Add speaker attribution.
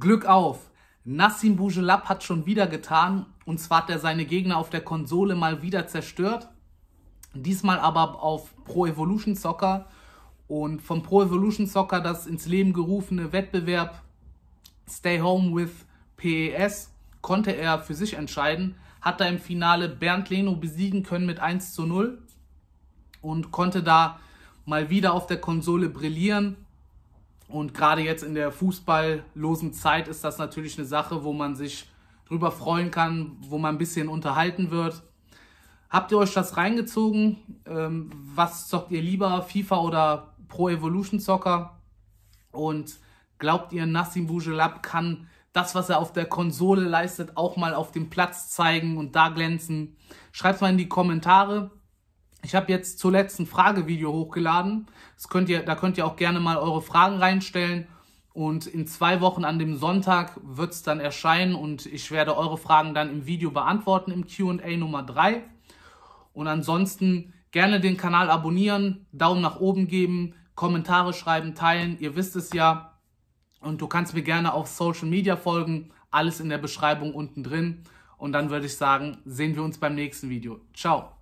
Speaker 1: Glück auf! Nassim Bougelab hat schon wieder getan. Und zwar hat er seine Gegner auf der Konsole mal wieder zerstört. Diesmal aber auf Pro Evolution Soccer. Und vom Pro Evolution Soccer das ins Leben gerufene Wettbewerb Stay Home with PES konnte er für sich entscheiden. Hat da im Finale Bernd Leno besiegen können mit 1 zu 0 und konnte da mal wieder auf der Konsole brillieren und gerade jetzt in der fußballlosen Zeit ist das natürlich eine Sache, wo man sich drüber freuen kann, wo man ein bisschen unterhalten wird. Habt ihr euch das reingezogen? Ähm, was zockt ihr lieber, FIFA oder Pro Evolution Soccer? Und glaubt ihr, Nassim Bujelab kann das, was er auf der Konsole leistet, auch mal auf dem Platz zeigen und da glänzen? Schreibt mal in die Kommentare. Ich habe jetzt zuletzt ein Fragevideo hochgeladen. Das könnt ihr, da könnt ihr auch gerne mal eure Fragen reinstellen. Und in zwei Wochen an dem Sonntag wird es dann erscheinen und ich werde eure Fragen dann im Video beantworten im QA Nummer 3. Und ansonsten gerne den Kanal abonnieren, Daumen nach oben geben, Kommentare schreiben, teilen. Ihr wisst es ja. Und du kannst mir gerne auf Social Media folgen. Alles in der Beschreibung unten drin. Und dann würde ich sagen, sehen wir uns beim nächsten Video. Ciao.